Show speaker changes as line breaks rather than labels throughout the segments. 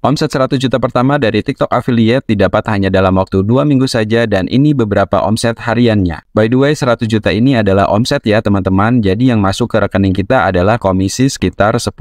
Omset 100 juta pertama dari TikTok affiliate didapat hanya dalam waktu 2 minggu saja dan ini beberapa omset hariannya. By the way, 100 juta ini adalah omset ya teman-teman, jadi yang masuk ke rekening kita adalah komisi sekitar 10%.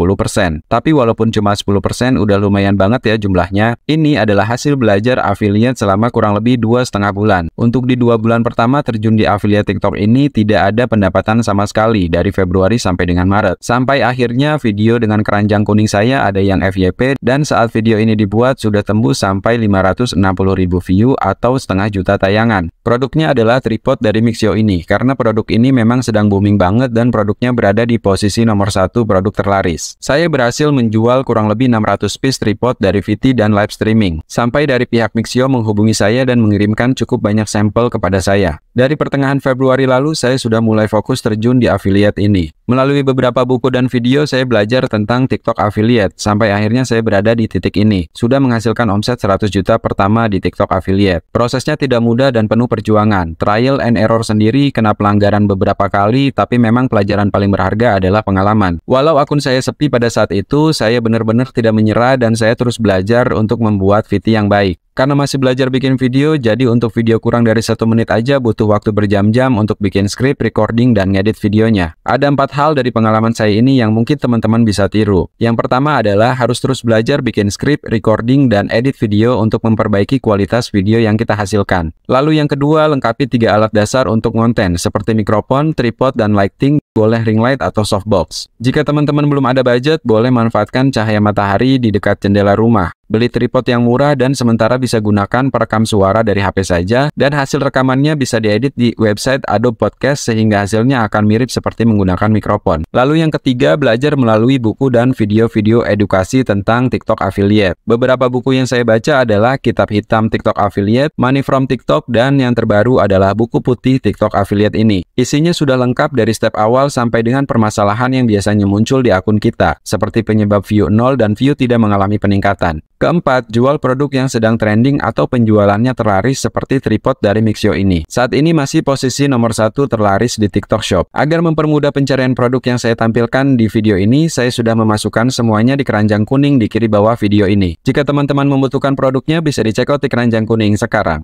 Tapi walaupun cuma 10% udah lumayan banget ya jumlahnya, ini adalah hasil belajar affiliate selama kurang lebih dua setengah bulan. Untuk di dua bulan pertama terjun di affiliate TikTok ini tidak ada pendapatan sama sekali dari Februari sampai dengan Maret. Sampai akhirnya video dengan keranjang kuning saya ada yang FYP dan saat video video ini dibuat sudah tembus sampai 560 ribu view atau setengah juta tayangan. Produknya adalah tripod dari Mixio ini, karena produk ini memang sedang booming banget dan produknya berada di posisi nomor satu produk terlaris. Saya berhasil menjual kurang lebih 600 piece tripod dari VT dan live streaming. Sampai dari pihak Mixio menghubungi saya dan mengirimkan cukup banyak sampel kepada saya. Dari pertengahan Februari lalu, saya sudah mulai fokus terjun di affiliate ini. Melalui beberapa buku dan video, saya belajar tentang TikTok Affiliate, sampai akhirnya saya berada di titik ini. Sudah menghasilkan omset 100 juta pertama di TikTok Affiliate. Prosesnya tidak mudah dan penuh perjuangan. Trial and error sendiri, kena pelanggaran beberapa kali, tapi memang pelajaran paling berharga adalah pengalaman. Walau akun saya sepi pada saat itu, saya benar-benar tidak menyerah dan saya terus belajar untuk membuat VT yang baik. Karena masih belajar bikin video, jadi untuk video kurang dari satu menit aja butuh waktu berjam-jam untuk bikin script, recording, dan ngedit videonya. Ada empat hal dari pengalaman saya ini yang mungkin teman-teman bisa tiru. Yang pertama adalah harus terus belajar bikin script, recording, dan edit video untuk memperbaiki kualitas video yang kita hasilkan. Lalu yang kedua, lengkapi tiga alat dasar untuk konten seperti mikrofon, tripod, dan lighting boleh ring light atau softbox. Jika teman-teman belum ada budget, boleh manfaatkan cahaya matahari di dekat jendela rumah. Beli tripod yang murah dan sementara bisa gunakan perekam suara dari HP saja dan hasil rekamannya bisa diedit di website Adobe Podcast sehingga hasilnya akan mirip seperti menggunakan mikrofon. Lalu yang ketiga, belajar melalui buku dan video-video edukasi tentang TikTok Affiliate. Beberapa buku yang saya baca adalah Kitab Hitam TikTok Affiliate, Money from TikTok, dan yang terbaru adalah buku putih TikTok Affiliate ini. Isinya sudah lengkap dari step awal awal sampai dengan permasalahan yang biasanya muncul di akun kita, seperti penyebab view nol dan view tidak mengalami peningkatan. Keempat, jual produk yang sedang trending atau penjualannya terlaris seperti tripod dari Mixio ini. Saat ini masih posisi nomor satu terlaris di TikTok Shop. Agar mempermudah pencarian produk yang saya tampilkan di video ini, saya sudah memasukkan semuanya di keranjang kuning di kiri bawah video ini. Jika teman-teman membutuhkan produknya, bisa dicek out di keranjang kuning sekarang.